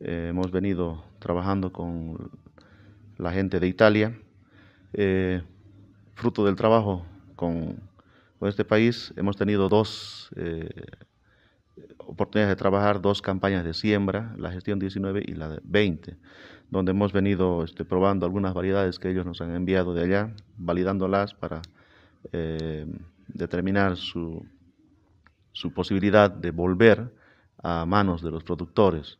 Eh, hemos venido trabajando con la gente de Italia. Eh, fruto del trabajo con, este país, hemos tenido dos eh, oportunidades de trabajar, dos campañas de siembra, la gestión 19 y la 20, donde hemos venido este, probando algunas variedades que ellos nos han enviado de allá, validándolas para determinar su, su posibilidad de volver a manos de los productores.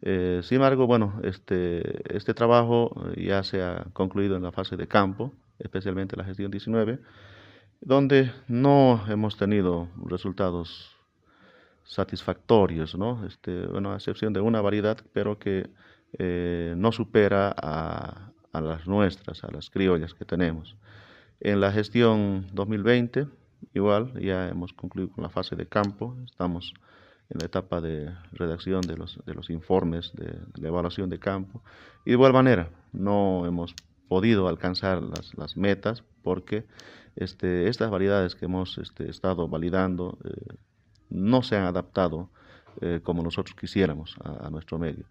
Eh, sin embargo, bueno, este, este trabajo eh, ya se ha concluido en la fase de campo, especialmente la gestión 19, donde no hemos tenido resultados satisfactorios, ¿no? Este, bueno, a excepción de una variedad, pero que eh, no supera a, a, las nuestras, a las criollas que tenemos. En la gestión 2020, igual, ya hemos concluido con la fase de campo, estamos en la etapa de redacción de los, de los informes, de, evaluación de campo. Y de igual manera, no hemos podido alcanzar las, las metas porque este, estas variedades que hemos este, estado validando eh, no se han adaptado eh, como nosotros quisiéramos a, nuestro medio.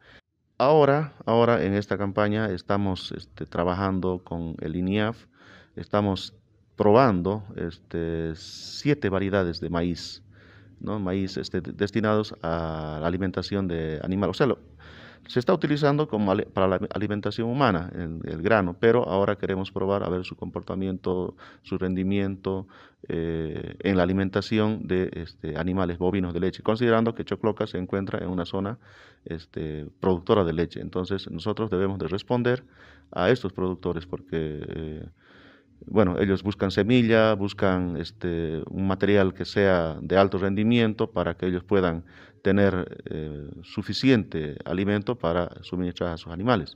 Ahora, ahora en esta campaña estamos este, trabajando con el INIAF, estamos probando este, siete variedades de maíz ¿no? maíz este, destinados a la alimentación de animales. O sea, se está utilizando como para la alimentación humana el, el, grano, pero ahora queremos probar a ver su comportamiento, su rendimiento eh, en la alimentación de este, animales bovinos de leche, considerando que Chocloca se encuentra en una zona este, productora de leche. Entonces nosotros debemos de responder a estos productores porque... Eh, bueno, ellos buscan semilla, buscan este, un material que sea de alto rendimiento para que ellos puedan tener eh, suficiente alimento para suministrar a sus animales.